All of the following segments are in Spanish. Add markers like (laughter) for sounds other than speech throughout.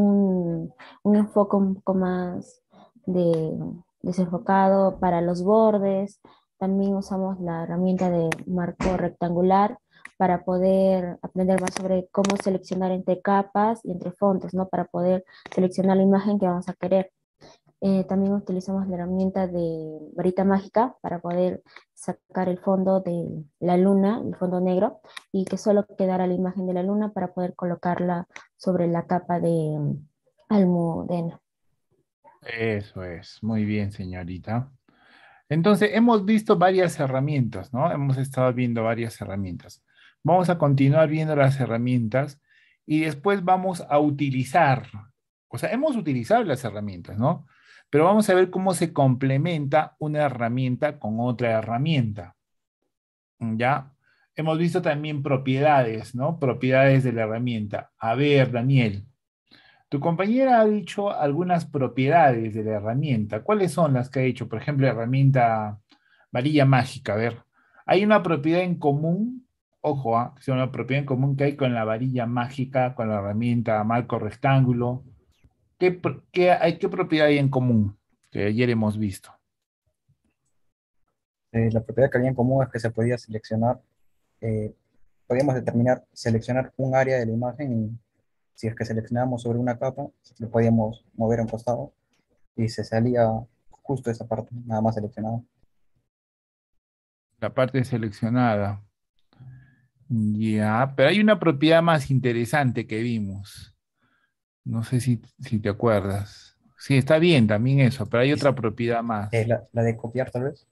un, enfoque un poco más desenfocado para los bordes. También usamos la herramienta de marco rectangular para poder aprender más sobre cómo seleccionar entre capas y entre fondos, ¿no? Para poder seleccionar la imagen que vamos a querer. Eh, también utilizamos la herramienta de varita mágica para poder sacar el fondo de la luna, el fondo negro, y que solo quedara la imagen de la luna para poder colocarla sobre la capa de mm, almudena. Eso es, muy bien señorita. Entonces, hemos visto varias herramientas, ¿no? Hemos estado viendo varias herramientas. Vamos a continuar viendo las herramientas y después vamos a utilizar. O sea, hemos utilizado las herramientas, ¿no? Pero vamos a ver cómo se complementa una herramienta con otra herramienta. ¿Ya? Hemos visto también propiedades, ¿no? Propiedades de la herramienta. A ver, Daniel, tu compañera ha dicho algunas propiedades de la herramienta. ¿Cuáles son las que ha dicho? Por ejemplo, herramienta varilla mágica. A ver, hay una propiedad en común, ojo, ¿ah? hay una propiedad en común que hay con la varilla mágica, con la herramienta marco rectángulo, ¿Qué, hay, ¿Qué propiedad hay en común que ayer hemos visto? Eh, la propiedad que había en común es que se podía seleccionar, eh, podíamos determinar, seleccionar un área de la imagen y si es que seleccionamos sobre una capa, lo podíamos mover a un costado y se salía justo esa parte, nada más seleccionada. La parte seleccionada. Ya, pero hay una propiedad más interesante que vimos. No sé si, te acuerdas. Sí, está bien también eso, pero hay otra propiedad más. Eh, la, de copiar tal vez.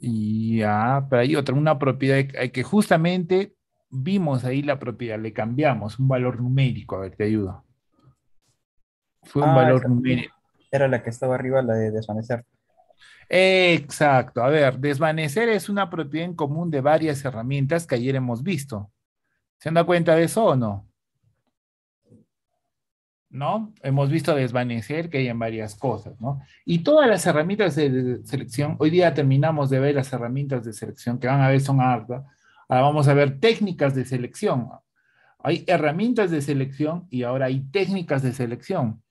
Y ya, ah, pero hay otra, una propiedad que justamente vimos ahí la propiedad, le cambiamos un valor numérico, a ver, te ayudo. Fue un ah, valor numérico. Era la que estaba arriba, la de desvanecer. Exacto, a ver, desvanecer es una propiedad en común de varias herramientas que ayer hemos visto. ¿Se han dado cuenta de eso o no? ¿no? Hemos visto desvanecer que hay en varias cosas, Y todas las herramientas de selección, hoy día terminamos de ver las herramientas de selección que van a ver son hartas, ahora vamos a ver técnicas de selección. Hay herramientas de selección y ahora hay técnicas de selección.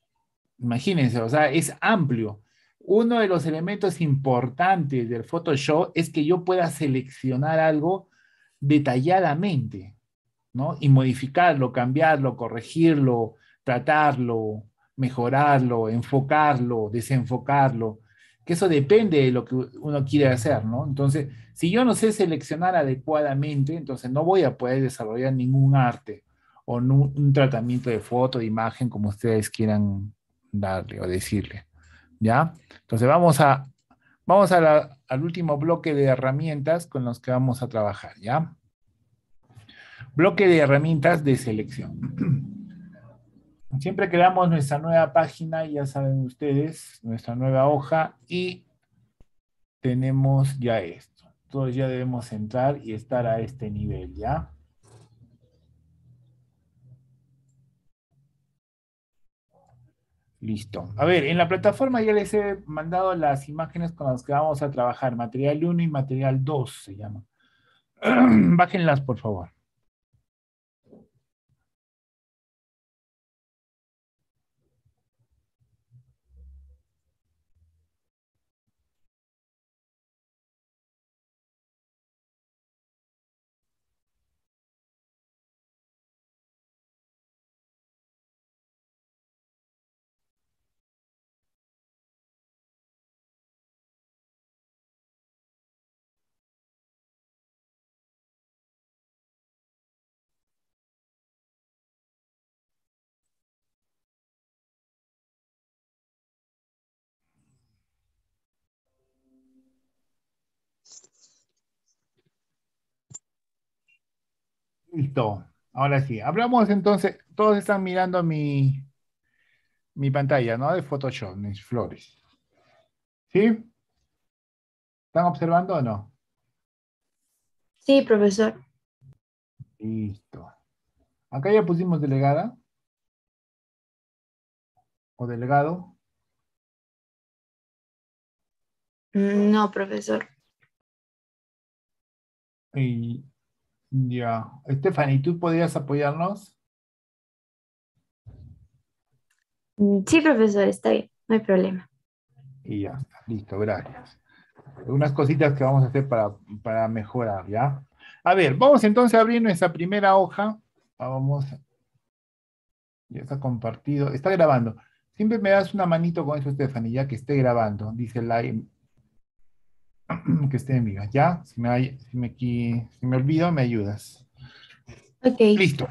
Imagínense, o sea, es amplio. Uno de los elementos importantes del Photoshop es que yo pueda seleccionar algo detalladamente, ¿no? Y modificarlo, cambiarlo, corregirlo, tratarlo, mejorarlo, enfocarlo, desenfocarlo, que eso depende de lo que uno quiere hacer, ¿no? Entonces, si yo no sé seleccionar adecuadamente, entonces no voy a poder desarrollar ningún arte o un tratamiento de foto, de imagen, como ustedes quieran darle o decirle, ¿ya? Entonces vamos a, vamos al último bloque de herramientas con los que vamos a trabajar, ¿ya? Bloque de herramientas de selección. Siempre creamos nuestra nueva página, ya saben ustedes, nuestra nueva hoja y tenemos ya esto. Todos ya debemos entrar y estar a este nivel, ¿ya? Listo. A ver, en la plataforma ya les he mandado las imágenes con las que vamos a trabajar. Material 1 y material 2 se llama. (clears throat) Bájenlas, por favor. Listo. Ahora sí. Hablamos entonces. Todos están mirando mi, mi pantalla, ¿no? De Photoshop, mis flores. ¿Sí? ¿Están observando o no? Sí, profesor. Listo. Acá ya pusimos delegada. ¿O delegado? Mm, no, profesor. Y ya. Stephanie, ¿tú podrías apoyarnos? Sí, profesor, está bien, no hay problema. Y ya está, listo, gracias. Unas cositas que vamos a hacer para, mejorar, ¿ya? A ver, vamos entonces a abrir nuestra primera hoja. Ah, vamos. Ya está compartido. Está grabando. Siempre me das una manito con eso, Stephanie, ya que esté grabando. Dice la, (clears throat) que estén vivas. Ya, si me, si me, me olvido, me ayudas. Ok. Listo.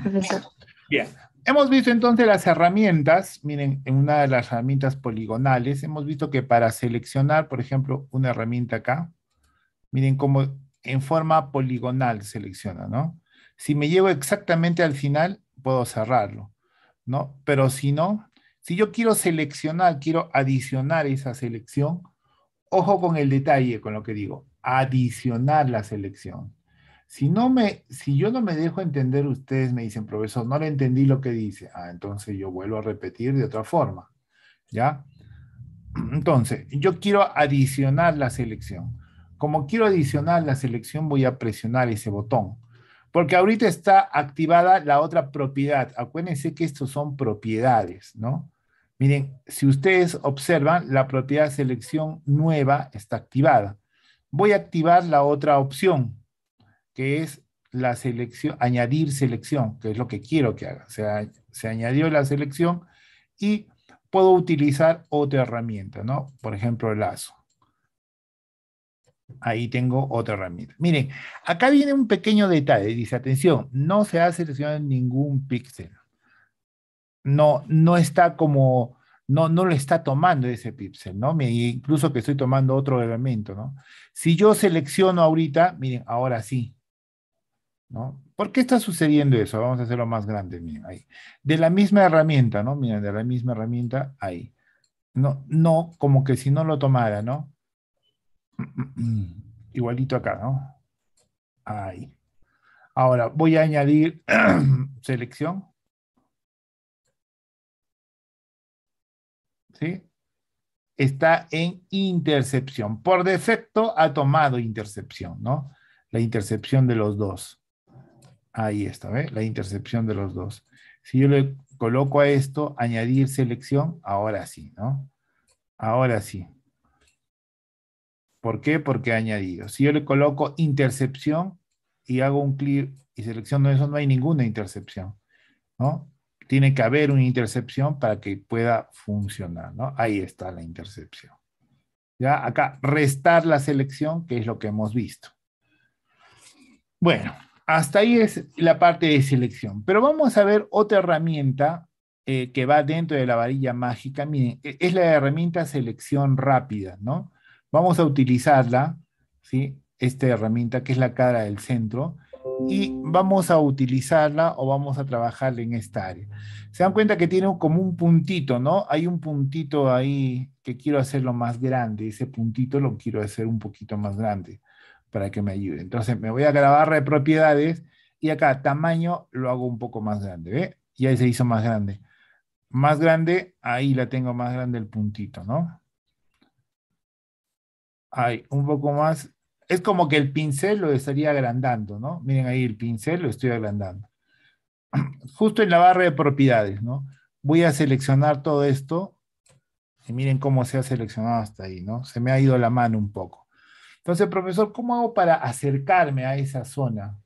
Bien. Hemos visto entonces las herramientas, miren, en una de las herramientas poligonales, hemos visto que para seleccionar, por ejemplo, una herramienta acá, miren cómo en forma poligonal selecciona, ¿no? Si me llevo exactamente al final, puedo cerrarlo, ¿no? Pero si no, si yo quiero seleccionar, quiero adicionar esa selección, ojo con el detalle, con lo que digo, adicionar la selección. Si, no me, si yo no me dejo entender, ustedes me dicen, profesor, no le entendí lo que dice. Ah, entonces yo vuelvo a repetir de otra forma. ¿Ya? (clears throat) Entonces, yo quiero adicionar la selección. Como quiero adicionar la selección, voy a presionar ese botón. Porque ahorita está activada la otra propiedad. Acuérdense que estos son propiedades, ¿no? Miren, si ustedes observan, la propiedad selección nueva está activada. Voy a activar la otra opción, que es la selección, añadir selección, que es lo que quiero que haga. Se, se añadió la selección y puedo utilizar otra herramienta, ¿no? Por ejemplo, el lazo. Ahí tengo otra herramienta. Miren, acá viene un pequeño detalle. Dice, atención, no se ha seleccionado ningún píxel no, no está como, no, no lo está tomando ese píxel, ¿no? Me, incluso que estoy tomando otro elemento, ¿no? Si yo selecciono ahorita, miren, ahora sí, ¿no? ¿Por qué está sucediendo eso? Vamos a hacerlo más grande, miren, ahí. De la misma herramienta, ¿no? Miren, de la misma herramienta, ahí. No, no, como que si no lo tomara, ¿no? (clears throat) Igualito acá, ¿no? Ahí. Ahora voy a añadir (clears throat) selección. ¿sí? está en intercepción. Por defecto ha tomado intercepción, ¿no? La intercepción de los dos. Ahí está, ¿ves? La intercepción de los dos. Si yo le coloco a esto, añadir selección, ahora sí, ¿no? Ahora sí. ¿Por qué? Porque ha añadido. Si yo le coloco intercepción y hago un clic y selecciono eso, no hay ninguna intercepción, ¿no? tiene que haber una intercepción para que pueda funcionar, ¿no? Ahí está la intercepción. Ya acá, restar la selección, que es lo que hemos visto. Bueno, hasta ahí es la parte de selección. Pero vamos a ver otra herramienta eh, que va dentro de la varilla mágica. Miren, e-, es la herramienta selección rápida, ¿no? Vamos a utilizarla, ¿sí? Esta herramienta que es la cara del centro y vamos a utilizarla o vamos a trabajar en esta área. Se dan cuenta que tiene como un puntito, ¿no? Hay un puntito ahí que quiero hacerlo más grande, ese puntito lo quiero hacer un poquito más grande para que me ayude. Entonces me voy a grabar de propiedades y acá tamaño lo hago un poco más grande, ¿ve? Y ahí se hizo más grande. Más grande, ahí la tengo más grande el puntito, ¿no? Ahí, un poco más es como que el pincel lo estaría agrandando, ¿no? Miren ahí el pincel, lo estoy agrandando. (clears throat) Justo en la barra de propiedades, ¿no? Voy a seleccionar todo esto. Y miren cómo se ha seleccionado hasta ahí, ¿no? Se me ha ido la mano un poco. Entonces, profesor, ¿cómo hago para acercarme a esa zona?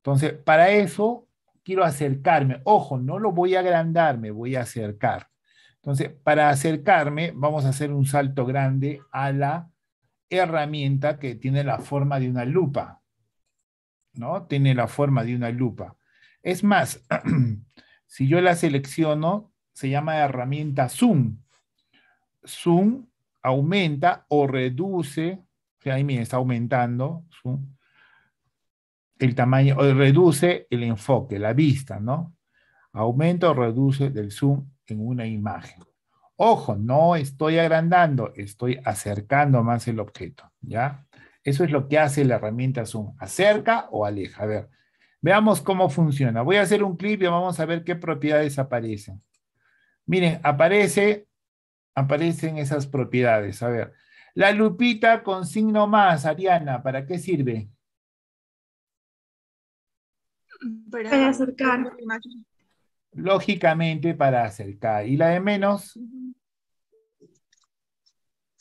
Entonces, para eso quiero acercarme. Ojo, no lo voy a agrandar, me voy a acercar. Entonces, para acercarme, vamos a hacer un salto grande a la herramienta que tiene la forma de una lupa, ¿no? Tiene la forma de una lupa. Es más, (clears throat) si yo la selecciono, se llama herramienta zoom. Zoom aumenta o reduce, o ahí me está aumentando el tamaño, o reduce el enfoque, la vista, ¿no? Aumenta o reduce el zoom en una imagen. Ojo, no estoy agrandando, estoy acercando más el objeto, ¿ya? Eso es lo que hace la herramienta Zoom, acerca o aleja. A ver, veamos cómo funciona. Voy a hacer un clip y vamos a ver qué propiedades aparecen. Miren, aparece, aparecen esas propiedades. A ver, la lupita con signo más, Ariana, ¿para qué sirve? Para, acercar lógicamente para acercar. Y la de menos.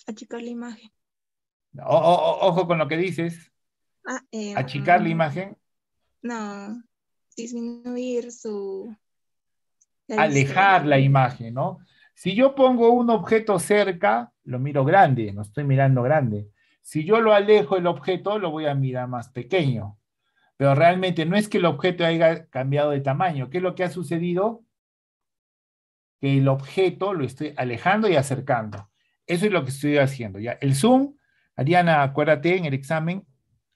Achicar la imagen. ojo con lo que dices. Ah, eh, Achicar la mm. imagen. No, disminuir su... Alejar la imagen, ¿no? Si yo pongo un objeto cerca, lo miro grande, no estoy mirando grande. Si yo lo alejo el objeto, lo voy a mirar más pequeño pero realmente no es que el objeto haya cambiado de tamaño. ¿Qué es lo que ha sucedido? Que el objeto lo estoy alejando y acercando. Eso es lo que estoy haciendo. ¿ya? El zoom, Ariana, acuérdate en el examen,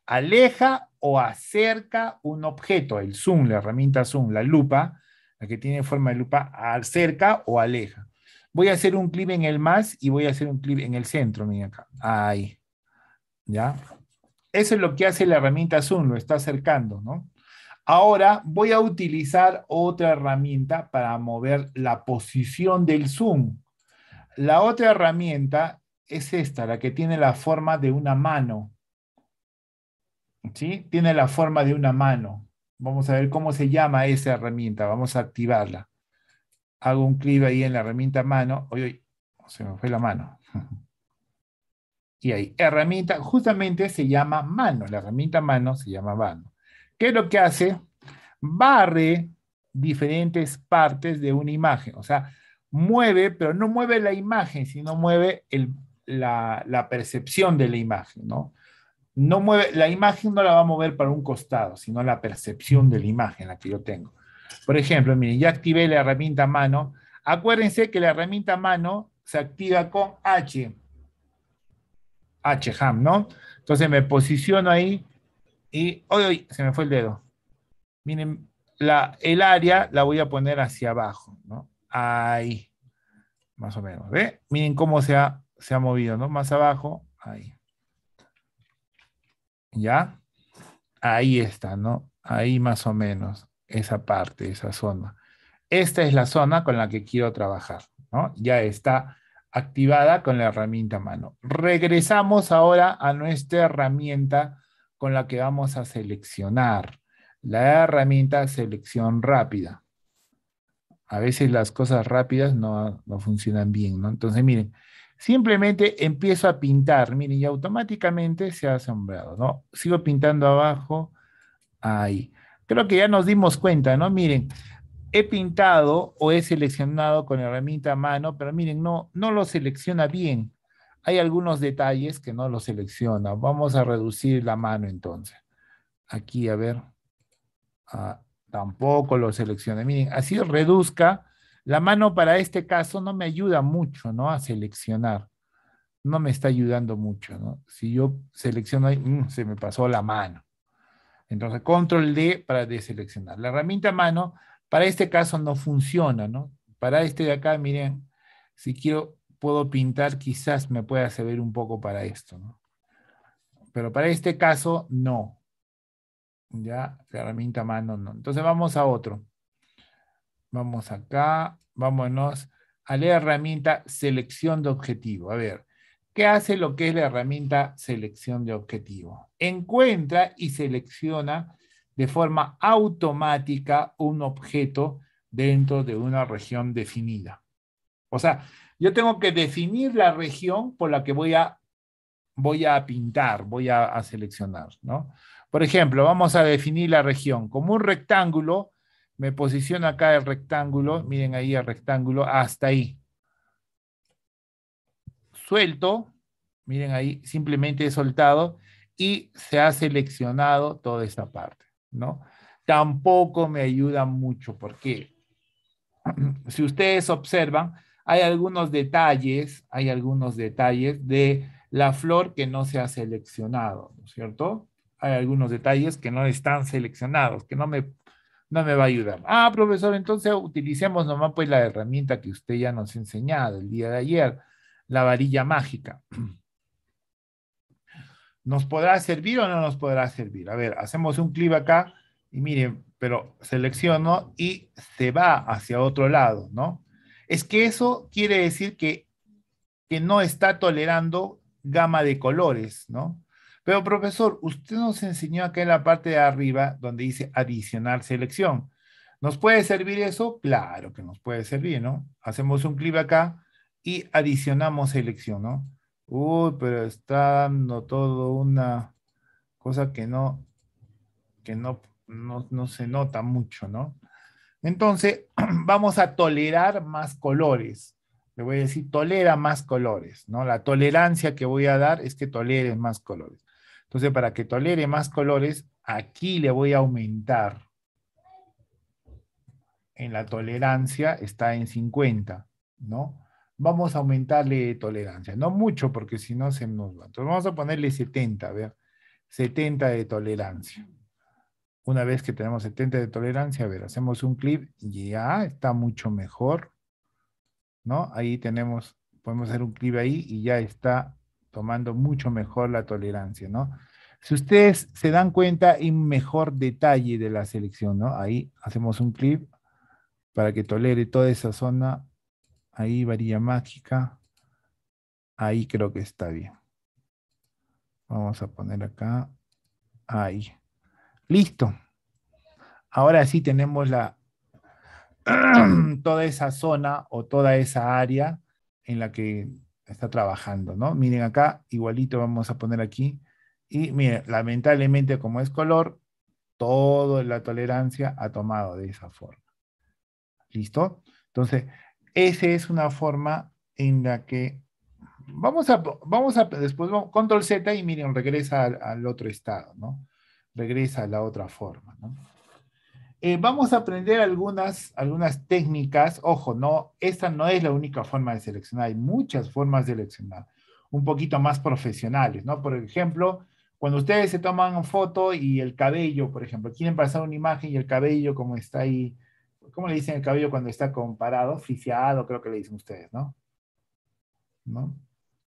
aleja o acerca un objeto. El zoom, la herramienta zoom, la lupa, la que tiene forma de lupa, acerca o aleja. Voy a hacer un clip en el más y voy a hacer un clip en el centro, mira acá. Ahí. ¿Ya? Eso es lo que hace la herramienta Zoom, lo está acercando, ¿no? Ahora voy a utilizar otra herramienta para mover la posición del zoom. La otra herramienta es esta, la que tiene la forma de una mano. ¿Sí? Tiene la forma de una mano. Vamos a ver cómo se llama esa herramienta. Vamos a activarla. Hago un clic ahí en la herramienta mano. Oye, se me fue la mano. (laughs) y ahí, herramienta, justamente se llama mano, la herramienta mano se llama mano. ¿Qué es lo que hace? Barre diferentes partes de una imagen, o sea, mueve, pero no mueve la imagen, sino mueve la, percepción de la imagen, ¿no? No mueve, la imagen no la va a mover para un costado, sino la percepción de la imagen, la que yo tengo. Por ejemplo, miren, ya activé la herramienta mano. Acuérdense que la herramienta mano se activa con H. H ham, ¿no? Entonces me posiciono ahí y hoy se me fue el dedo. Miren, la, el área la voy a poner hacia abajo, ¿no? Ahí, más o menos. ¿Ve? Miren cómo se ha, se ha movido, ¿no? Más abajo, ahí. ¿Ya? Ahí está, ¿no? Ahí más o menos, esa parte, esa zona. Esta es la zona con la que quiero trabajar, ¿no? Ya está activada con la herramienta mano. Regresamos ahora a nuestra herramienta con la que vamos a seleccionar, la herramienta selección rápida. A veces las cosas rápidas no, funcionan bien, ¿no? Entonces, miren, simplemente empiezo a pintar, miren, y automáticamente se ha asombrado, ¿no? Sigo pintando abajo, ahí. Creo que ya nos dimos cuenta, ¿no? Miren, he pintado o he seleccionado con herramienta mano, pero miren, no, no lo selecciona bien. Hay algunos detalles que no lo selecciona. Vamos a reducir la mano entonces. Aquí, a ver. Ah, tampoco lo selecciona. Miren, así reduzca. La mano para este caso no me ayuda mucho, ¿no? A seleccionar. No me está ayudando mucho, ¿no? Si yo selecciono, ahí, mm, se me pasó la mano. Entonces, control D para deseleccionar. La herramienta mano para este caso no funciona, ¿no? Para este de acá, miren, si quiero, puedo pintar, quizás me pueda servir un poco para esto, ¿no? Pero para este caso, no. Ya, la herramienta mano no. Entonces vamos a otro. Vamos acá, vámonos a la herramienta selección de objetivo. A ver, ¿qué hace lo que es la herramienta selección de objetivo? Encuentra y selecciona de forma automática un objeto dentro de una región definida. O sea, yo tengo que definir la región por la que voy a, voy a pintar, voy a, a seleccionar, ¿no? Por ejemplo, vamos a definir la región como un rectángulo, me posiciono acá el rectángulo, miren ahí el rectángulo, hasta ahí. Suelto, miren ahí, simplemente he soltado y se ha seleccionado toda esta parte. ¿no? Tampoco me ayuda mucho porque (clears throat) si ustedes observan, hay algunos detalles, hay algunos detalles de la flor que no se ha seleccionado, ¿no es cierto? Hay algunos detalles que no están seleccionados, que no me, no me va a ayudar. Ah, profesor, entonces utilicemos nomás pues la herramienta que usted ya nos ha enseñado el día de ayer, la varilla mágica. (clears throat) ¿Nos podrá servir o no nos podrá servir? A ver, hacemos un clip acá y miren, pero selecciono y se va hacia otro lado, ¿no? Es que eso quiere decir que, que no está tolerando gama de colores, ¿no? Pero profesor, usted nos enseñó acá en la parte de arriba donde dice adicionar selección. ¿Nos puede servir eso? Claro que nos puede servir, ¿no? Hacemos un clip acá y adicionamos selección, ¿no? Uy, pero está dando todo una cosa que no, que no, no, se nota mucho, ¿no? Entonces, (clears throat) vamos a tolerar más colores. Le voy a decir, tolera más colores, ¿no? La tolerancia que voy a dar es que tolere más colores. Entonces, para que tolere más colores, aquí le voy a aumentar. En la tolerancia está en 50, ¿no? vamos a aumentarle tolerancia. No mucho, porque si no se nos va. Entonces vamos a ponerle 70, a ver. 70 de tolerancia. Una vez que tenemos 70 de tolerancia, a ver, hacemos un clip, y ya está mucho mejor. ¿No? Ahí tenemos, podemos hacer un clip ahí y ya está tomando mucho mejor la tolerancia, ¿no? Si ustedes se dan cuenta, en mejor detalle de la selección, ¿no? Ahí hacemos un clip para que tolere toda esa zona ahí varilla mágica, ahí creo que está bien. Vamos a poner acá, ahí. Listo. Ahora sí tenemos la, (clears throat) toda esa zona o toda esa área en la que está trabajando, ¿no? Miren acá, igualito vamos a poner aquí. Y miren, lamentablemente como es color, toda la tolerancia ha tomado de esa forma. ¿Listo? Entonces, esa es una forma en la que vamos a, vamos a después control Z y miren, regresa al, otro estado, ¿no? Regresa a la otra forma, ¿no? Eh, vamos a aprender algunas, algunas técnicas. Ojo, no, esta no es la única forma de seleccionar, hay muchas formas de seleccionar, un poquito más profesionales, ¿no? Por ejemplo, cuando ustedes se toman foto y el cabello, por ejemplo, quieren pasar una imagen y el cabello como está ahí ¿cómo le dicen el cabello cuando está comparado? Friciado, creo que le dicen ustedes, ¿no?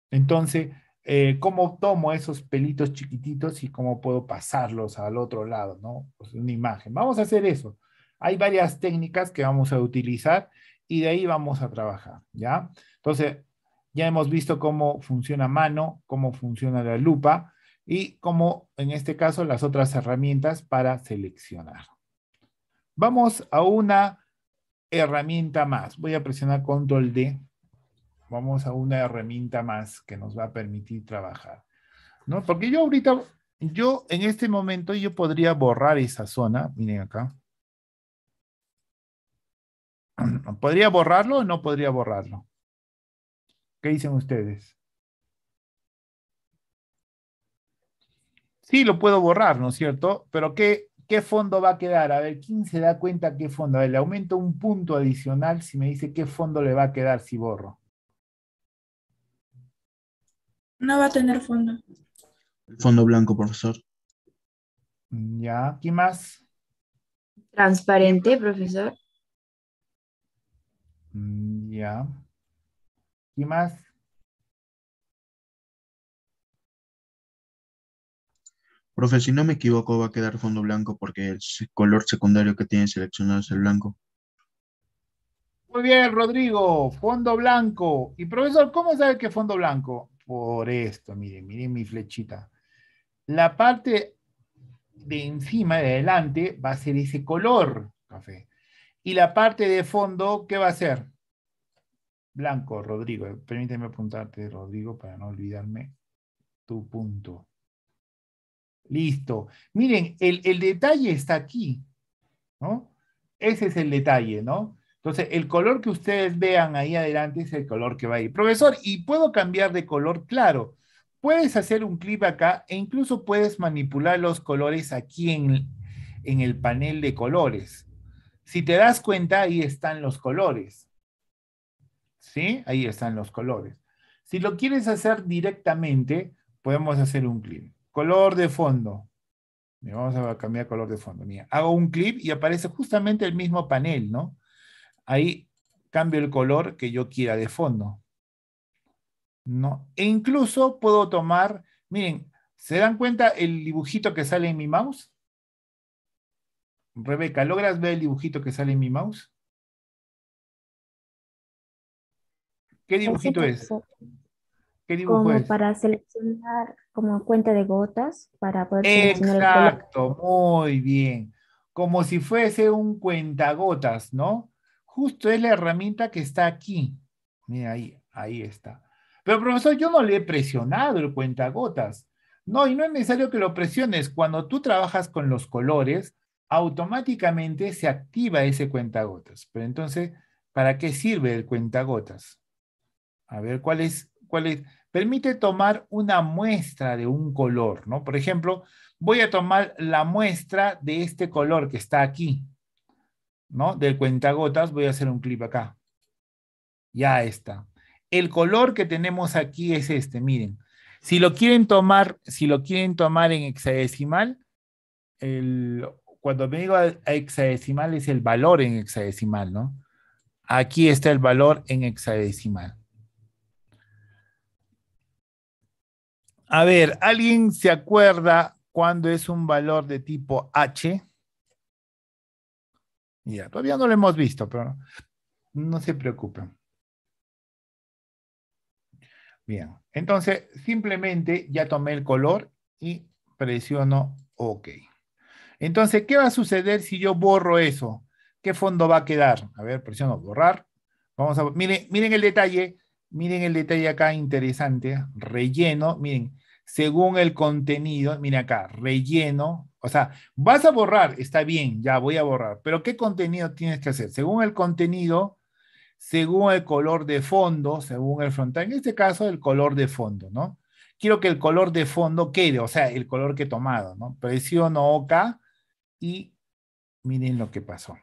Entonces, eh, ¿cómo tomo esos pelitos chiquititos y cómo puedo pasarlos al otro lado, ¿no? Pues, una imagen. Vamos a hacer eso. Hay varias técnicas que vamos a utilizar y de ahí vamos a trabajar, ¿ya? Entonces, ya hemos visto cómo funciona mano, cómo funciona la lupa y cómo, en este caso, las otras herramientas para seleccionar. Vamos a una herramienta más. Voy a presionar control D. Vamos a una herramienta más que nos va a permitir trabajar. ¿No? Porque yo ahorita, yo en este momento, yo podría borrar esa zona. Miren acá. (clears throat) ¿Podría borrarlo o no podría borrarlo? ¿Qué dicen ustedes? Sí, lo puedo borrar, ¿no es cierto? Pero ¿qué, ¿Qué fondo va a quedar? A ver, ¿quién se da cuenta qué fondo? A ver, le aumento un punto adicional si me dice qué fondo le va a quedar si borro. No va a tener fondo. Fondo blanco, profesor. Ya, ¿qué más? Transparente, profesor. Mm, ya. ¿Qué más? Profe, si no me equivoco, va a quedar fondo blanco porque el color secundario que tiene seleccionado es el blanco. Muy bien, Rodrigo, fondo blanco. Y profesor, ¿cómo sabe que fondo blanco? Por esto, miren, miren mi flechita. La parte de encima, de adelante, va a ser ese color café. Y la parte de fondo, ¿qué va a ser? Blanco, Rodrigo. Permíteme apuntarte, Rodrigo, para no olvidarme tu punto. Listo. Miren, el, detalle está aquí, ¿no? Ese es el detalle, ¿no? Entonces, el color que ustedes vean ahí adelante es el color que va a ir. Profesor, ¿y puedo cambiar de color? Claro. Puedes hacer un clip acá e incluso puedes manipular los colores aquí en, el panel de colores. Si te das cuenta, ahí están los colores. ¿Sí? Ahí están los colores. Si lo quieres hacer directamente, podemos hacer un clip color de fondo. vamos a cambiar color de fondo. Mira, hago un clip y aparece justamente el mismo panel, ¿no? Ahí cambio el color que yo quiera de fondo. ¿No? E incluso puedo tomar, miren, ¿se dan cuenta el dibujito que sale en mi mouse? Rebeca, ¿logras ver el dibujito que sale en mi mouse? ¿Qué dibujito es? ¿Qué como para seleccionar como cuenta de gotas para poder Exacto, muy bien. Como si fuese un cuentagotas, ¿no? Justo es la herramienta que está aquí. Mira, ahí, ahí está. Pero profesor, yo no le he presionado el cuentagotas. No, y no es necesario que lo presiones. Cuando tú trabajas con los colores, automáticamente se activa ese cuentagotas. Pero entonces, ¿para qué sirve el cuentagotas? A ver, ¿cuál es ¿Cuál es? Permite tomar una muestra de un color, ¿no? Por ejemplo, voy a tomar la muestra de este color que está aquí, ¿no? Del cuentagotas, voy a hacer un clip acá. Ya está. El color que tenemos aquí es este, miren. Si lo quieren tomar, si lo quieren tomar en hexadecimal, cuando me digo hexadecimal es el valor en hexadecimal, ¿no? Aquí está el valor en hexadecimal. A ver, ¿alguien se acuerda cuándo es un valor de tipo H? Ya, todavía no lo hemos visto, pero no se preocupen. Bien, entonces simplemente ya tomé el color y presiono OK. Entonces, ¿qué va a suceder si yo borro eso? ¿Qué fondo va a quedar? A ver, presiono borrar. Vamos a, miren, miren el detalle, miren el detalle acá interesante, relleno, miren, según el contenido, mira acá, relleno, o sea, vas a borrar, está bien, ya voy a borrar, pero ¿qué contenido tienes que hacer? Según el contenido, según el color de fondo, según el frontal, en este caso el color de fondo, ¿no? Quiero que el color de fondo quede, o sea, el color que he tomado, ¿no? Presiono OK y miren lo que pasó.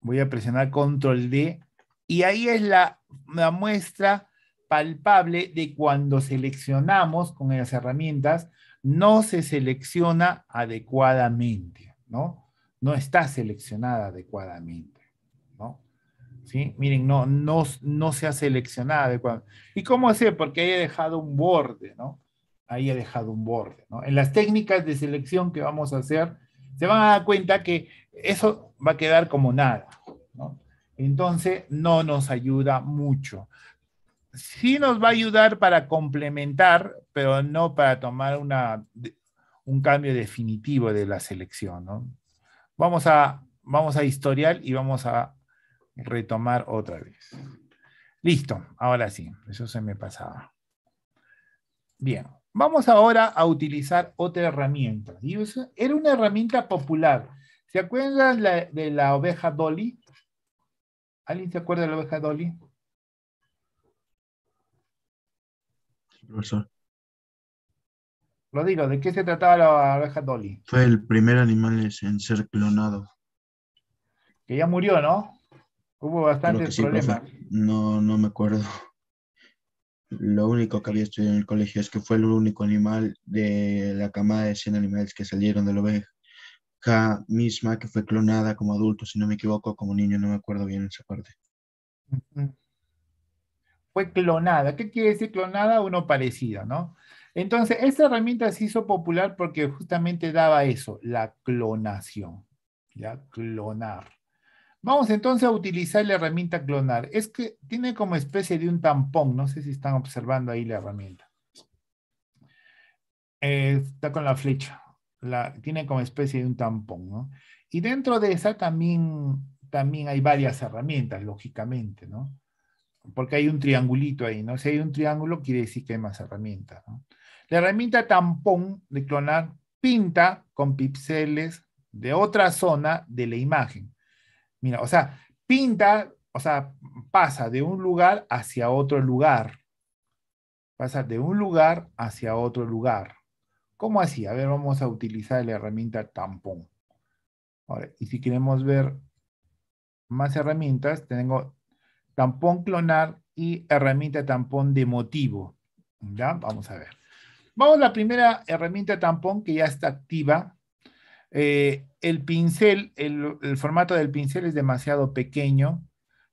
Voy a presionar control D y ahí es la, la muestra palpable de cuando seleccionamos con las herramientas, no se selecciona adecuadamente, ¿no? No está seleccionada adecuadamente, ¿no? ¿Sí? Miren, no, no, se ha seleccionado adecuadamente. ¿Y cómo hacer? Porque ahí he dejado un borde, ¿no? Ahí he dejado un borde, ¿no? En las técnicas de selección que vamos a hacer, se van a dar cuenta que eso va a quedar como nada, ¿no? Entonces, no nos ayuda mucho sí nos va a ayudar para complementar, pero no para tomar una, un cambio definitivo de la selección. ¿no? Vamos, a, vamos a historial y vamos a retomar otra vez. Listo, ahora sí, eso se me pasaba. Bien, vamos ahora a utilizar otra herramienta. Y era una herramienta popular. ¿Se acuerdan de la oveja Dolly? ¿Alguien se acuerda de la oveja Dolly? profesor. Lo digo, ¿de qué se trataba la oveja Dolly? Fue el primer animal en ser clonado. Que ya murió, ¿no? Hubo bastantes problemas. No, no me acuerdo. Lo único que había estudiado en el colegio es que fue el único animal de la camada de 100 animales que salieron de la oveja misma que fue clonada como adulto, si no me equivoco, como niño, no me acuerdo bien esa parte fue clonada. ¿Qué quiere decir clonada? Uno parecido, ¿no? Entonces, esta herramienta se hizo popular porque justamente daba eso, la clonación, ¿ya? Clonar. Vamos entonces a utilizar la herramienta clonar. Es que tiene como especie de un tampón, no sé si están observando ahí la herramienta. Eh, está con la flecha, la, tiene como especie de un tampón, ¿no? Y dentro de esa también, también hay varias herramientas, lógicamente, ¿no? porque hay un triangulito ahí, ¿no? Si hay un triángulo, quiere decir que hay más herramientas. La herramienta tampón de clonar pinta con píxeles de otra zona de la imagen. Mira, o sea, pinta, o sea, pasa de un lugar hacia otro lugar. Pasa de un lugar hacia otro lugar. ¿Cómo así? A ver, vamos a utilizar la herramienta tampón. y si queremos ver más herramientas, tengo tampón clonar y herramienta tampón de motivo. ¿Ya? Vamos a ver. Vamos a la primera herramienta tampón que ya está activa. Eh, el pincel, el, formato del pincel es demasiado pequeño.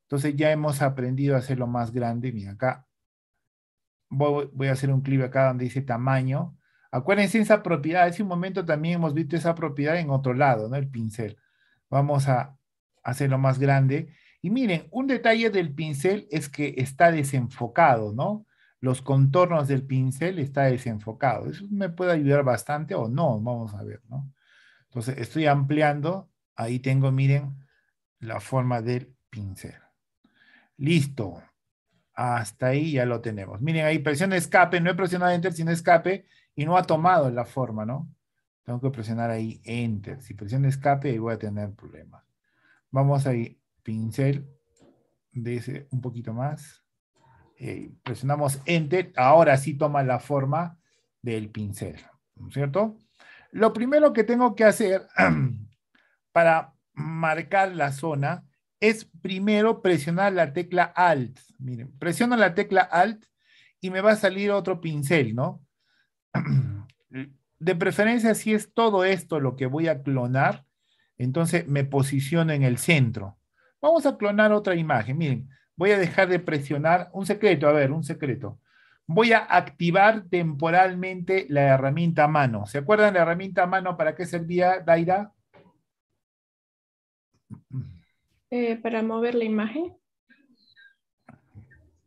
Entonces ya hemos aprendido a hacerlo más grande. Mira, acá voy, a hacer un clip acá donde dice tamaño. Acuérdense esa propiedad. Hace un momento también hemos visto esa propiedad en otro lado, ¿no? El pincel. Vamos a hacerlo más grande. Y miren, un detalle del pincel es que está desenfocado, ¿no? Los contornos del pincel está desenfocado. Eso me puede ayudar bastante o no, vamos a ver, ¿no? Entonces estoy ampliando, ahí tengo, miren, la forma del pincel. Listo. Hasta ahí ya lo tenemos. Miren ahí, presiona escape, no he presionado enter, sino escape y no ha tomado la forma, ¿no? Tengo que presionar ahí enter. Si presiona escape, ahí voy a tener problemas. Vamos ahí pincel de ese un poquito más. Eh, presionamos Enter. Ahora sí toma la forma del pincel, cierto? Lo primero que tengo que hacer (clears throat) para marcar la zona es primero presionar la tecla Alt. Miren, presiono la tecla Alt y me va a salir otro pincel, ¿no? (clears throat) De preferencia, si es todo esto lo que voy a clonar, entonces me posiciono en el centro. Vamos a clonar otra imagen. Miren, voy a dejar de presionar un secreto, a ver, un secreto. Voy a activar temporalmente la herramienta mano. ¿Se acuerdan la herramienta mano para qué servía, Daira? Eh, para mover la imagen.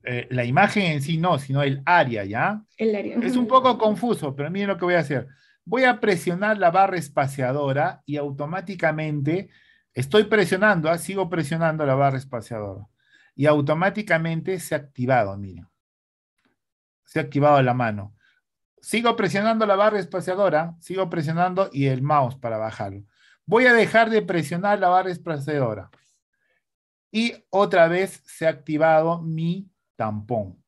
Eh, la imagen en sí no, sino el área, ¿ya? El área. Es un poco confuso, pero miren lo que voy a hacer. Voy a presionar la barra espaciadora y automáticamente Estoy presionando, ah, sigo presionando la barra espaciadora. Y automáticamente se ha activado, miren. Se ha activado la mano. Sigo presionando la barra espaciadora, sigo presionando y el mouse para bajarlo. Voy a dejar de presionar la barra espaciadora. Y otra vez se ha activado mi tampón.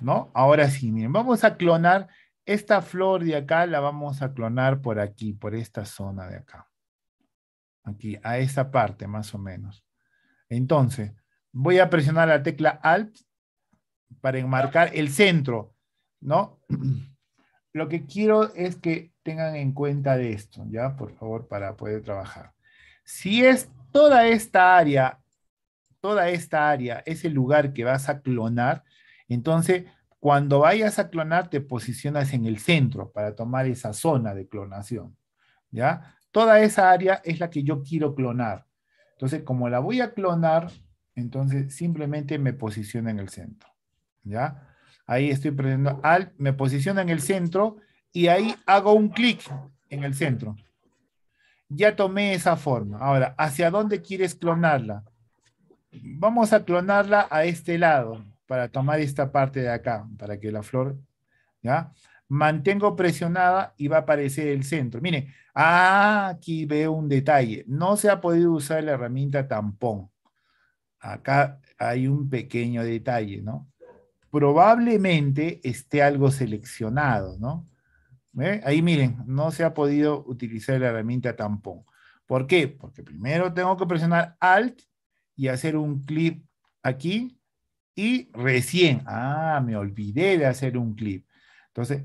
¿No? Ahora sí, miren, vamos a clonar esta flor de acá, la vamos a clonar por aquí, por esta zona de acá aquí a esta parte más o menos. Entonces, voy a presionar la tecla Alt para enmarcar el centro, ¿no? (clears throat) Lo que quiero es que tengan en cuenta de esto, ¿ya? Por favor, para poder trabajar. Si es toda esta área, toda esta área es el lugar que vas a clonar, entonces cuando vayas a clonar te posicionas en el centro para tomar esa zona de clonación, ¿ya? toda esa área es la que yo quiero clonar. Entonces, como la voy a clonar, entonces simplemente me posiciono en el centro. ¿Ya? Ahí estoy prendiendo alt, me posiciono en el centro y ahí hago un clic en el centro. Ya tomé esa forma. Ahora, ¿hacia dónde quieres clonarla? Vamos a clonarla a este lado para tomar esta parte de acá, para que la flor, ¿ya? mantengo presionada y va a aparecer el centro. Miren, aquí veo un detalle. No se ha podido usar la herramienta tampón. Acá hay un pequeño detalle, ¿no? Probablemente esté algo seleccionado, ¿no? Ahí miren, no se ha podido utilizar la herramienta tampón. ¿Por qué? Porque primero tengo que presionar Alt y hacer un clip aquí y recién, ah, me olvidé de hacer un clip. Entonces,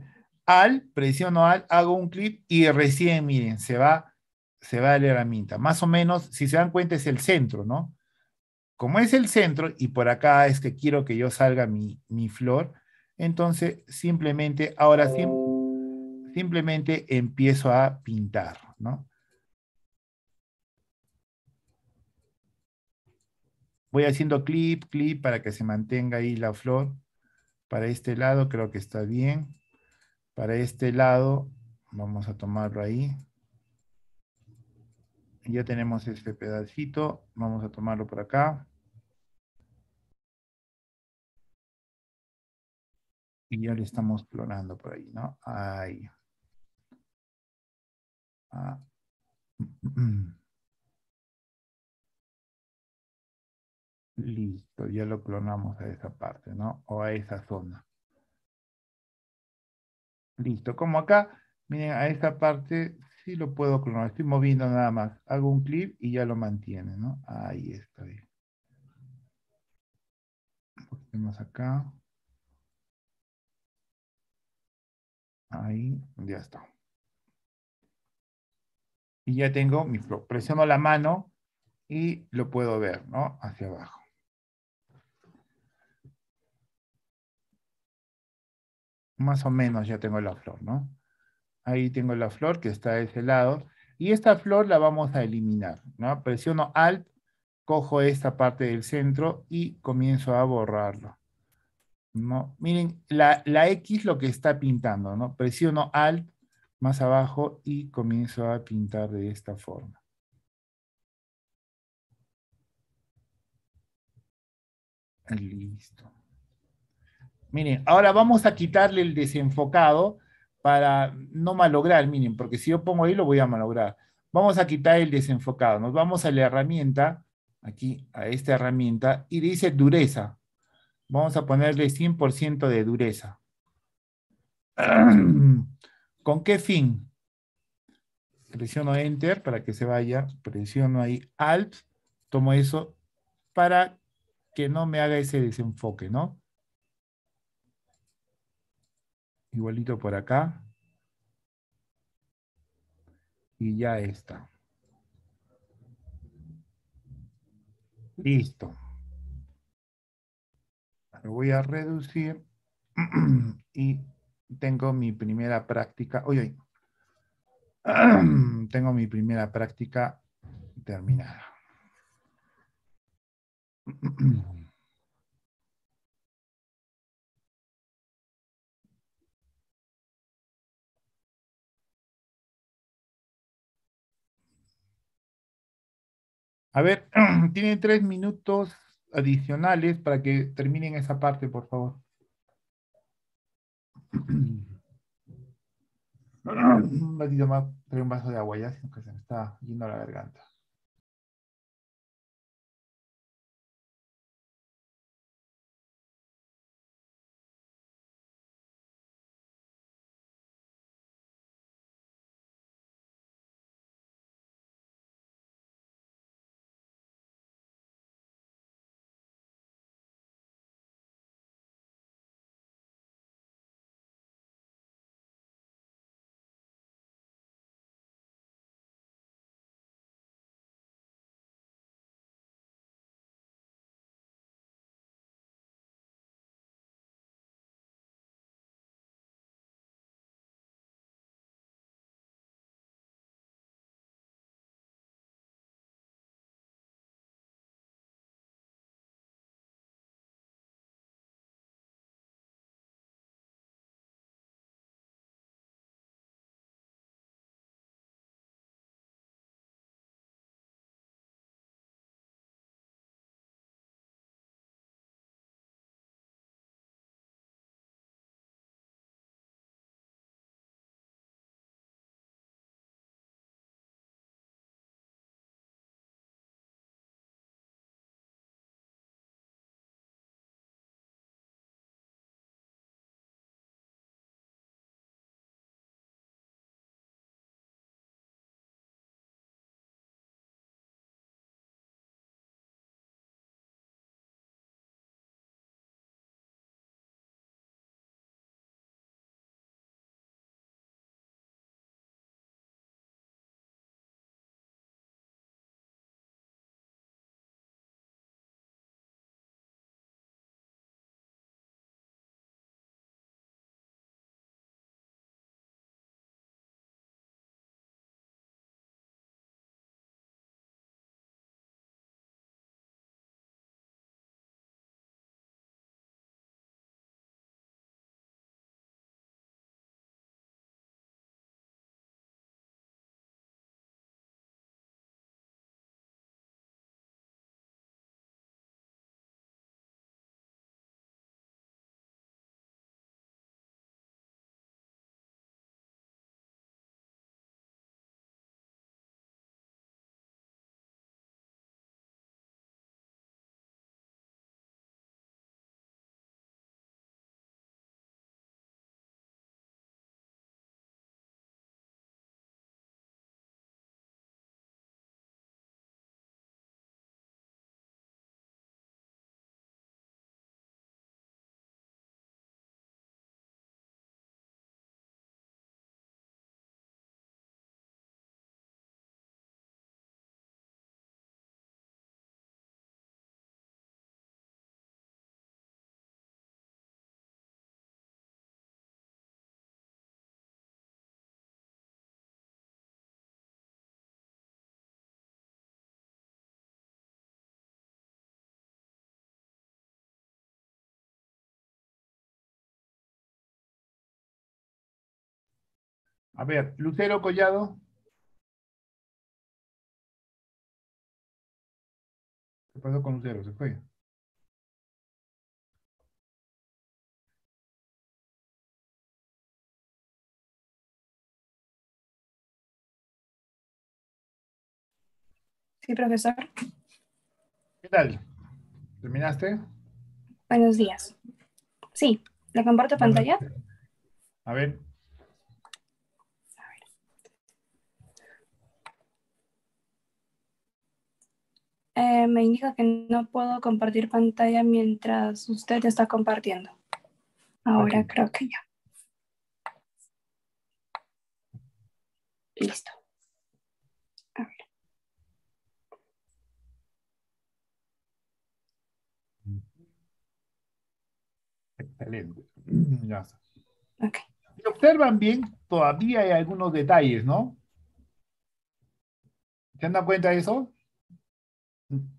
al, presiono al, hago un clip y recién, miren, se va, se va la herramienta. Más o menos, si se dan cuenta, es el centro, ¿no? Como es el centro y por acá es que quiero que yo salga mi, mi flor, entonces simplemente, ahora sí, simplemente empiezo a pintar, ¿no? Voy haciendo clip, clip para que se mantenga ahí la flor. Para este lado creo que está bien. Para este lado, vamos a tomarlo ahí. Ya tenemos este pedacito, vamos a tomarlo por acá. Y ya le estamos clonando por ahí, ¿no? Ahí. Ah. (clears throat) Listo, ya lo clonamos a esa parte, ¿no? O a esa zona. Listo, como acá, miren, a esta parte sí lo puedo clonar, estoy moviendo nada más. Hago un clip y ya lo mantiene, ¿no? Ahí está bien. más acá. Ahí, ya está. Y ya tengo mi flow. Presiono la mano y lo puedo ver, ¿no? Hacia abajo. más o menos ya tengo la flor, ¿no? Ahí tengo la flor que está de ese lado. Y esta flor la vamos a eliminar, ¿no? Presiono Alt, cojo esta parte del centro y comienzo a borrarlo. Miren, la, la X lo que está pintando, ¿no? Presiono Alt más abajo y comienzo a pintar de esta forma. Listo. Miren, ahora vamos a quitarle el desenfocado para no malograr, miren, porque si yo pongo ahí lo voy a malograr. Vamos a quitar el desenfocado. Nos vamos a la herramienta, aquí a esta herramienta, y dice dureza. Vamos a ponerle 100% de dureza. (clears throat) ¿Con qué fin? Presiono Enter para que se vaya. Presiono ahí Alt. Tomo eso para que no me haga ese desenfoque, ¿no? igualito por acá. Y ya está. Listo. Lo voy a reducir (clears throat) y tengo mi primera práctica. Oye, (clears throat) tengo mi primera práctica terminada. (clears throat) A ver, (clears throat) tienen tres minutos adicionales para que terminen esa parte, por favor. (clears throat) Un ratito más, trae un vaso de agua ya, sino que se me está yendo la garganta. A ver, Lucero Collado. ¿Qué pasó con Lucero? ¿Se fue? Sí, profesor. ¿Qué tal? ¿Terminaste? Buenos días. Sí, ¿le comparto pantalla? A ver. Eh, me indica que no puedo compartir pantalla mientras usted está compartiendo. Ahora creo que ya. Listo. Excelente. (clears throat) Ya está. Si observan bien, todavía hay algunos detalles, ¿no? ¿Se dan cuenta de eso?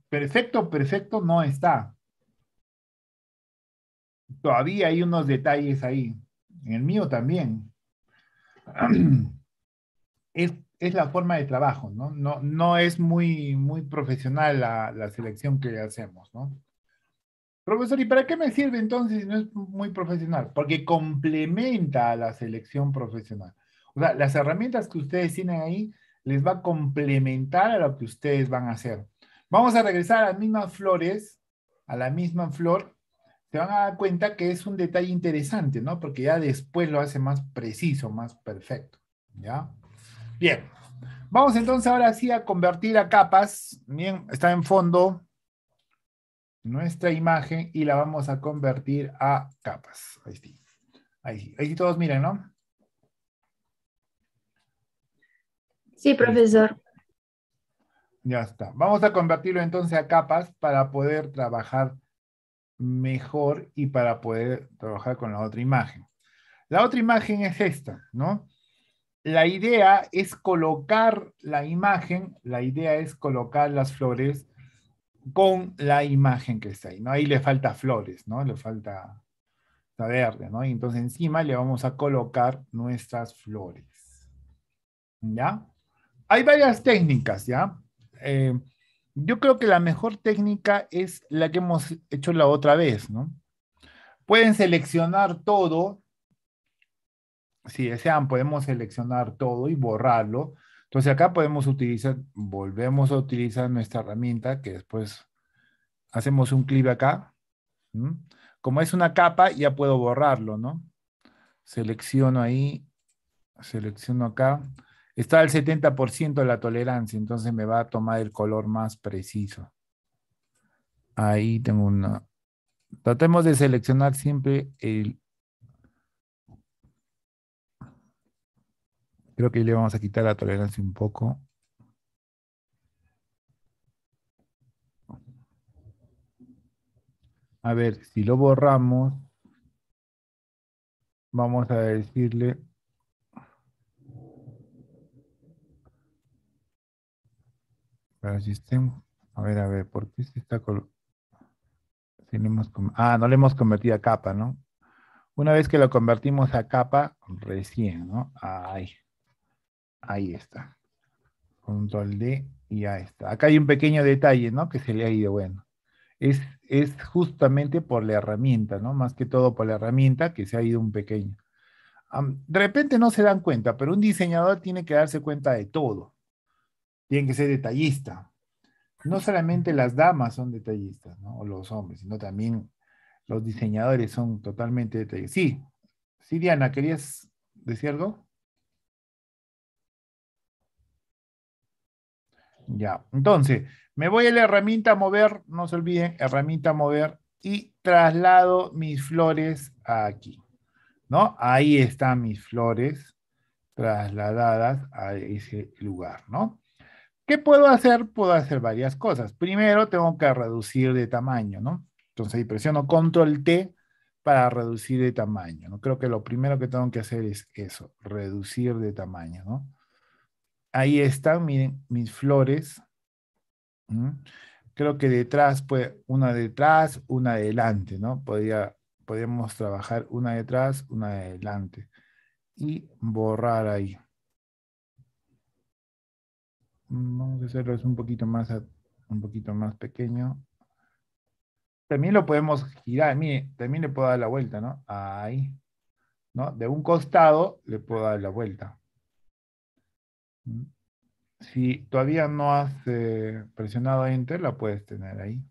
perfecto, perfecto no está. Todavía hay unos detalles ahí. En el mío también. (clears throat) Es, la forma de trabajo, ¿no? No, es muy, muy profesional la, la selección que hacemos, ¿no? Profesor, ¿y para qué me sirve entonces si no es muy profesional? Porque complementa a la selección profesional. O sea, las herramientas que ustedes tienen ahí les va a complementar a lo que ustedes van a hacer. Vamos a regresar a las mismas flores, a la misma flor. Se van a dar cuenta que es un detalle interesante, ¿no? Porque ya después lo hace más preciso, más perfecto, ¿ya? Bien, vamos entonces ahora sí a convertir a capas. Bien, está en fondo nuestra imagen y la vamos a convertir a capas. Ahí sí, ahí sí, ahí sí todos miren, ¿no? Sí, profesor. Ya está. Vamos a convertirlo entonces a capas para poder trabajar mejor y para poder trabajar con la otra imagen. La otra imagen es esta, ¿no? La idea es colocar la imagen, la idea es colocar las flores con la imagen que está ahí, ¿no? Ahí le falta flores, ¿no? Le falta la verde, ¿no? Y entonces encima le vamos a colocar nuestras flores. ¿Ya? Hay varias técnicas, ¿ya? Eh, yo creo que la mejor técnica es la que hemos hecho la otra vez, ¿no? Pueden seleccionar todo. Si desean, podemos seleccionar todo y borrarlo. Entonces acá podemos utilizar, volvemos a utilizar nuestra herramienta que después hacemos un clip acá. Como es una capa, ya puedo borrarlo, ¿no? Selecciono ahí, selecciono acá está al 70% de la tolerancia, entonces me va a tomar el color más preciso. Ahí tengo una. Tratemos de seleccionar siempre el... Creo que le vamos a quitar la tolerancia un poco. A ver, si lo borramos, vamos a decirle sistema. A ver, a ver, ¿por qué se está col Ah, no le hemos convertido a capa, ¿no? Una vez que lo convertimos a capa, recién, ¿no? Ahí. Ahí está. Control D y ya está. Acá hay un pequeño detalle, ¿no? Que se le ha ido, bueno. Es, es justamente por la herramienta, ¿no? Más que todo por la herramienta que se ha ido un pequeño. de repente no se dan cuenta, pero un diseñador tiene que darse cuenta de todo tienen que ser detallistas. No solamente las damas son detallistas, ¿no? o los hombres, sino también los diseñadores son totalmente detallistas. Sí, sí, ¿querías decir algo? Ya, entonces, me voy a la herramienta mover, no se olviden, herramienta mover, y traslado mis flores aquí, ¿no? Ahí están mis flores trasladadas a ese lugar, ¿no? ¿Qué puedo hacer? Puedo hacer varias cosas. Primero, tengo que reducir de tamaño, ¿no? Entonces, ahí presiono control T para reducir de tamaño, ¿no? Creo que lo primero que tengo que hacer es eso, reducir de tamaño, ¿no? Ahí están, miren, mis flores. Creo que detrás, pues, una detrás, una adelante, ¿no? Podía, podríamos trabajar una detrás, una adelante. Y borrar ahí. Vamos a hacerlo un poquito más, un poquito más pequeño. También lo podemos girar, mire, también le puedo dar la vuelta, ¿no? Ahí. ¿No? De un costado le puedo dar la vuelta. Si todavía no has eh, presionado Enter, la puedes tener ahí.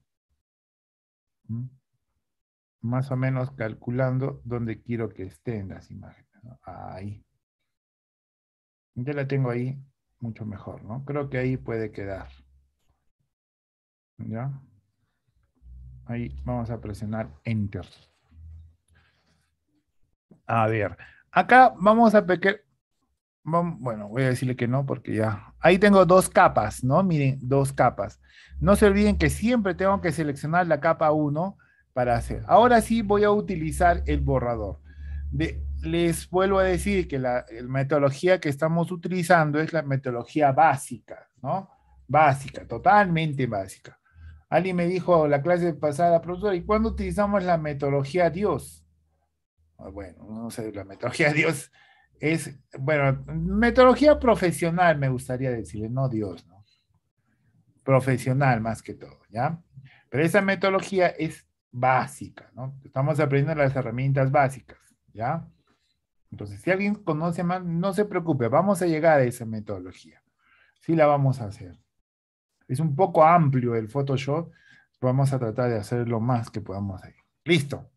Más o menos calculando dónde quiero que estén las imágenes. Ahí. Ya la tengo ahí mucho mejor, ¿no? Creo que ahí puede quedar. ¿Ya? Ahí vamos a presionar Enter. A ver, acá vamos a pequeñar. Bueno, voy a decirle que no porque ya. Ahí tengo dos capas, ¿no? Miren, dos capas. No se olviden que siempre tengo que seleccionar la capa 1 para hacer. Ahora sí voy a utilizar el borrador. De, les vuelvo a decir que la, eh, metodología que estamos utilizando es la metodología básica, ¿no? Básica, totalmente básica. Alguien me dijo la clase pasada, profesor, ¿y cuándo utilizamos la metodología Dios? Ah, bueno, no sé, la metodología (laughs) Dios es, bueno, metodología profesional me gustaría decirle, no Dios, ¿no? Profesional más que todo, ¿ya? Pero esa metodología es básica, ¿no? Estamos aprendiendo las herramientas básicas, ¿ya? Entonces, si alguien conoce más, no se preocupe, vamos a llegar a esa metodología. Sí la vamos a hacer. Es un poco amplio el Photoshop, vamos a tratar de hacer lo más que podamos Listo.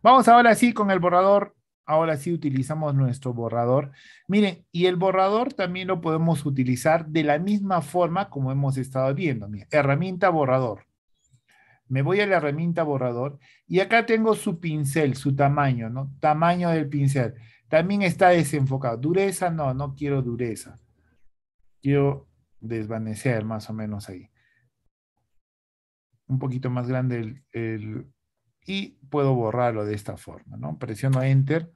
Vamos ahora sí con el borrador. Ahora sí utilizamos nuestro borrador. Miren, y el borrador también lo podemos utilizar de la misma forma como hemos estado viendo. herramienta borrador. Me voy a la herramienta borrador y acá tengo su pincel, su tamaño, ¿no? Tamaño del pincel. También está desenfocado. Dureza, no, no quiero dureza. Quiero desvanecer más o menos ahí. Un poquito más grande el, y puedo borrarlo de esta forma, ¿no? Presiono Enter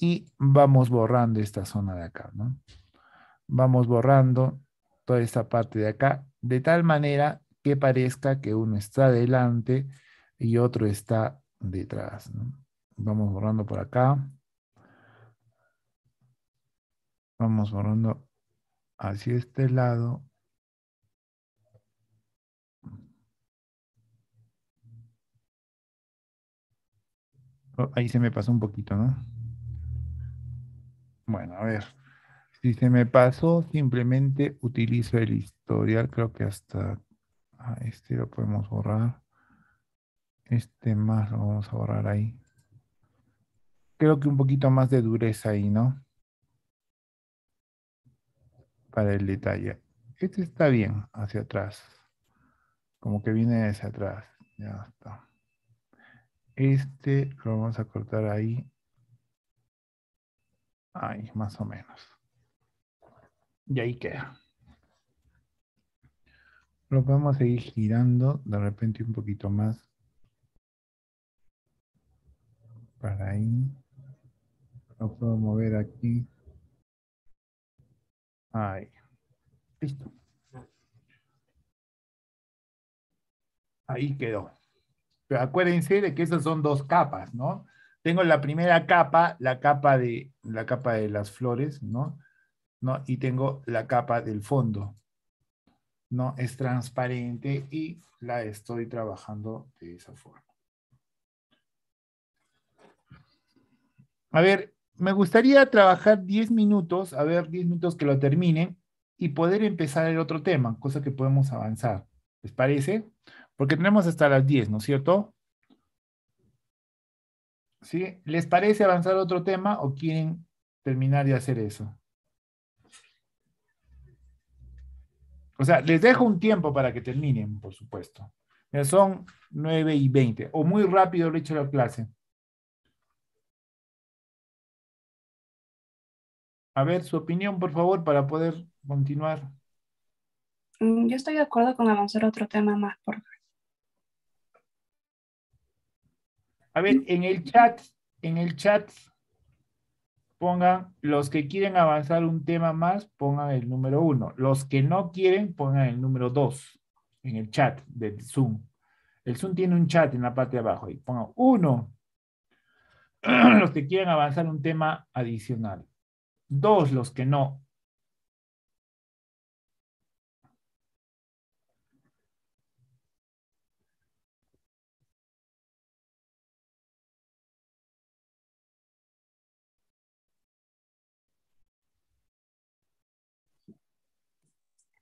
y vamos borrando esta zona de acá, ¿no? Vamos borrando toda esta parte de acá, de tal manera que parezca que uno está delante y otro está detrás, ¿no? Vamos borrando por acá. Vamos borrando hacia este lado. Oh, ahí se me pasó un poquito, ¿no? Bueno, a ver. Si se me pasó, simplemente utilizo el historial. Creo que hasta ah, este lo podemos borrar. Este más lo vamos a borrar ahí. Creo que un poquito más de dureza ahí, ¿no? para el detalle. Este está bien hacia atrás. Como que viene hacia atrás. Ya está. Este lo vamos a cortar ahí. Ahí, más o menos. Y ahí queda. Lo podemos seguir girando de repente un poquito más. Para ahí. Lo puedo mover aquí. Ahí. Listo. Ahí quedó. Pero acuérdense de que esas son dos capas, ¿no? Tengo la primera capa, la capa de, la capa de las flores, ¿no? ¿no? Y tengo la capa del fondo. No es transparente y la estoy trabajando de esa forma. A ver, me gustaría trabajar 10 minutos, a ver, 10 minutos que lo terminen y poder empezar el otro tema, cosa que podemos avanzar. ¿Les parece? Porque tenemos hasta las 10, ¿no es cierto? ¿Sí? ¿Les parece avanzar otro tema o quieren terminar de hacer eso? O sea, les dejo un tiempo para que terminen, por supuesto. son 9 y 20. O muy rápido Richard, he la clase. A ver, su opinión, por favor, para poder continuar. Mm, yo estoy de acuerdo con avanzar otro tema más, por favor. A ver, en el chat, en el chat, pongan los que quieren avanzar un tema más, pongan el número uno. Los que no quieren, pongan el número dos en el chat del Zoom. El Zoom tiene un chat en la parte de abajo y pongan uno. (clears throat) Los que quieran avanzar un tema adicional. Dos los que no.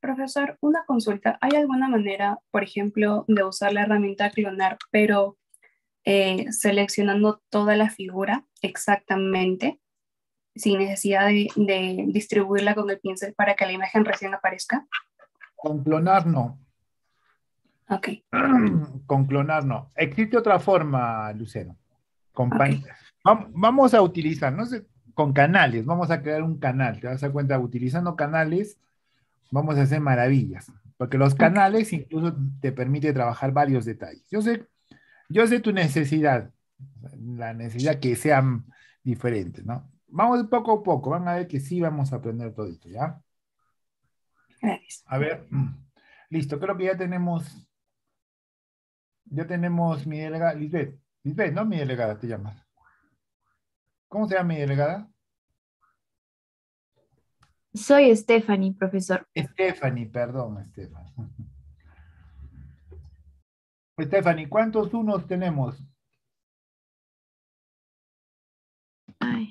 Profesor, una consulta. ¿Hay alguna manera, por ejemplo, de usar la herramienta clonar, pero eh, seleccionando toda la figura exactamente? sin necesidad de, distribuirla con el pincel para que la imagen recién aparezca? Con clonar no. Ok. (clears throat) Con clonar no. Existe otra forma, Lucero. Vamos a utilizar, no sé, con canales, vamos a crear un canal, te vas a cuenta, utilizando canales vamos a hacer maravillas, porque los canales incluso te permite trabajar varios detalles. Yo sé, yo sé tu necesidad, la necesidad que sean diferentes, ¿no? vamos poco a poco, van a ver que sí vamos a aprender todo esto, ¿ya? Gracias. A ver, mm, listo, creo que ya tenemos, ya tenemos mi delegada, Lisbeth, Lisbeth, ¿no? Mi delegada te llamas. ¿Cómo se llama mi delegada? Soy Stephanie, profesor. Stephanie, perdón, Stephanie. (laughs) Stephanie, ¿cuántos unos tenemos? Ay.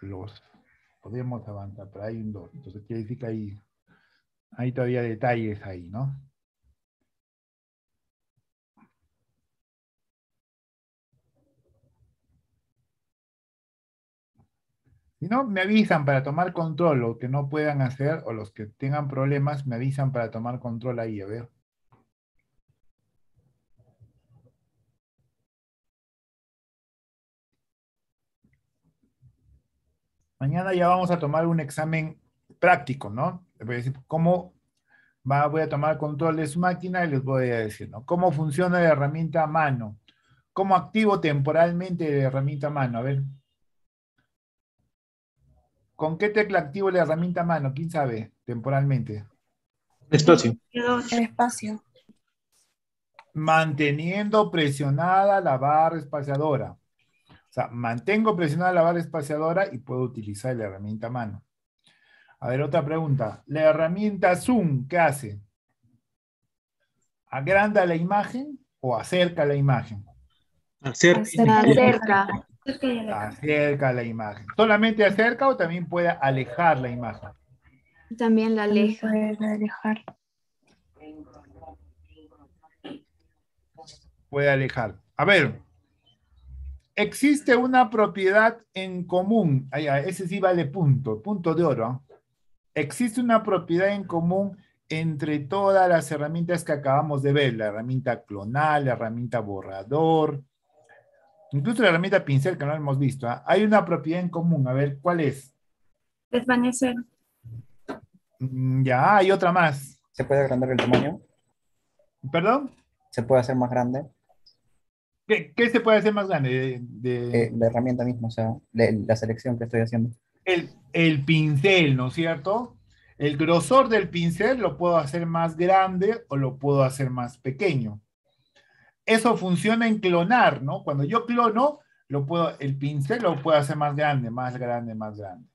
los, podemos avanzar, pero hay un 2. Entonces quiere decir que hay, hay todavía detalles ahí, ¿no? Si no, me avisan para tomar control, lo que no puedan hacer o los que tengan problemas, me avisan para tomar control ahí, a ver. mañana ya vamos a tomar un examen práctico, ¿no? Les Voy a decir, ¿cómo va, voy a tomar control de su máquina y les voy a decir, ¿no? ¿Cómo funciona la herramienta a mano? ¿Cómo activo temporalmente la herramienta a mano? A ver. ¿Con qué tecla activo la herramienta a mano? ¿Quién sabe temporalmente? Espacio. Espacio. Manteniendo presionada la barra espaciadora. O sea, mantengo presionada la barra espaciadora y puedo utilizar la herramienta mano. A ver, otra pregunta. ¿La herramienta Zoom qué hace? ¿Agranda la imagen o acerca la imagen? Acerca. Acerca. la imagen. ¿Solamente acerca o también puede alejar la imagen? También la aleja. alejar. Puede alejar. A ver, existe una propiedad en común, ese sí vale punto, punto de oro. ¿ah? Existe una propiedad en común entre todas las herramientas que acabamos de ver, la herramienta clonal, la herramienta borrador, incluso la herramienta pincel que no hemos visto. ¿ah? Hay una propiedad en común, a ver, ¿cuál es? Desvanecer. Mm, ya, hay otra más. ¿Se puede agrandar el tamaño? ¿Perdón? ¿Se puede hacer más grande? ¿Qué, se puede hacer más grande? De, eh, la herramienta misma, o sea, la, selección que estoy haciendo. El, pincel, ¿no es cierto? El grosor del pincel lo puedo hacer más grande o lo puedo hacer más pequeño. Eso funciona en clonar, ¿no? Cuando yo clono, lo puedo, el pincel lo puedo hacer más grande, más grande, más grande.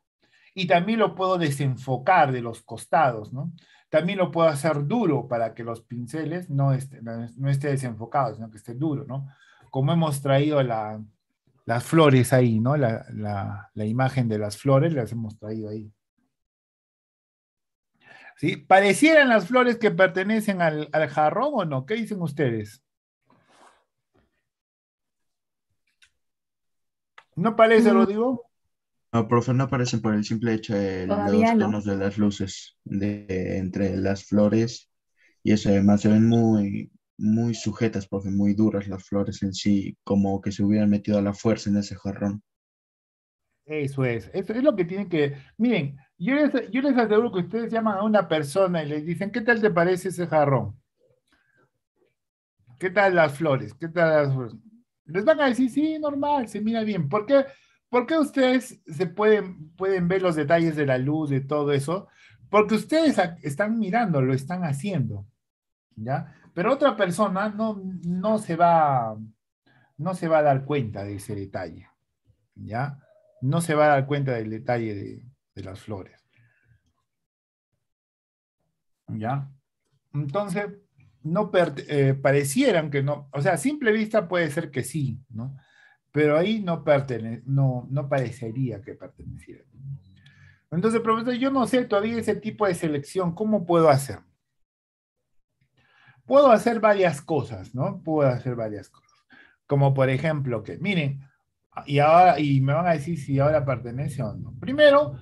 Y también lo puedo desenfocar de los costados, ¿no? También lo puedo hacer duro para que los pinceles no estén no esté desenfocados, sino que estén duros, ¿no? como hemos traído las flores ahí, ¿no? La, imagen de las flores las hemos traído ahí. ¿Sí? ¿Parecieran las flores que pertenecen al, jarrón o no? ¿Qué dicen ustedes? ¿No parece, lo mm. digo? No, profe, no aparecen por el simple hecho de los tonos de las luces entre las flores y eso además se ven muy, muy sujetas, porque muy duras las flores en sí, como que se hubieran metido a la fuerza en ese jarrón. Eso es, eso es lo que tienen que... Miren, yo les, yo les aseguro que ustedes llaman a una persona y les dicen, ¿qué tal te parece ese jarrón? ¿Qué tal las flores? ¿Qué tal las flores? Les van a decir, sí, normal, se mira bien. ¿Por qué, ustedes se pueden, pueden ver los detalles de la luz, de todo eso? Porque ustedes están mirando, lo están haciendo. ¿Ya? Pero otra persona no, se va, no se va a dar cuenta de ese detalle, ¿ya? No se va a dar cuenta del detalle de, las flores. ¿Ya? Entonces, no eh, parecieran que no, o sea, a simple vista puede ser que sí, ¿no? Pero ahí no, pertene no, no parecería que perteneciera. Entonces, profesor, yo no sé todavía ese tipo de selección, ¿cómo puedo hacer? puedo hacer varias cosas, ¿no? Puedo hacer varias cosas. Como por ejemplo que, miren, y ahora, y me van a decir si ahora pertenece o no. Primero,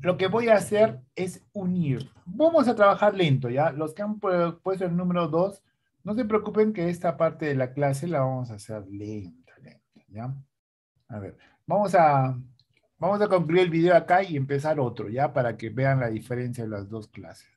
lo que voy a hacer es unir. Vamos a trabajar lento, ¿ya? Los que han puesto el número 2, no se preocupen que esta parte de la clase la vamos a hacer lenta, lenta, ¿ya? A ver, vamos a, vamos a concluir el video acá y empezar otro, ¿ya? Para que vean la diferencia de las dos clases.